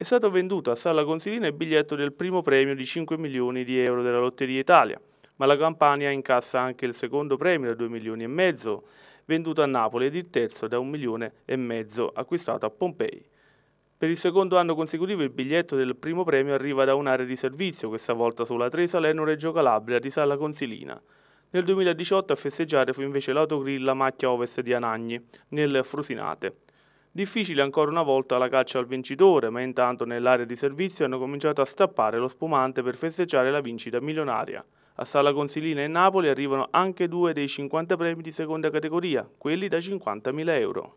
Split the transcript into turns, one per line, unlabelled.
è stato venduto a Sala Consilina il biglietto del primo premio di 5 milioni di euro della Lotteria Italia, ma la Campania incassa anche il secondo premio da 2 milioni e mezzo, venduto a Napoli, ed il terzo da 1 milione e mezzo, acquistato a Pompei. Per il secondo anno consecutivo il biglietto del primo premio arriva da un'area di servizio, questa volta sulla 3 Salerno-Reggio Calabria di Sala Consilina. Nel 2018 a festeggiare fu invece l'autogrill La Macchia Ovest di Anagni, nel Frusinate. Difficile ancora una volta la caccia al vincitore, ma intanto nell'area di servizio hanno cominciato a stappare lo spumante per festeggiare la vincita milionaria. A Sala Consilina e Napoli arrivano anche due dei 50 premi di seconda categoria, quelli da 50.000 euro.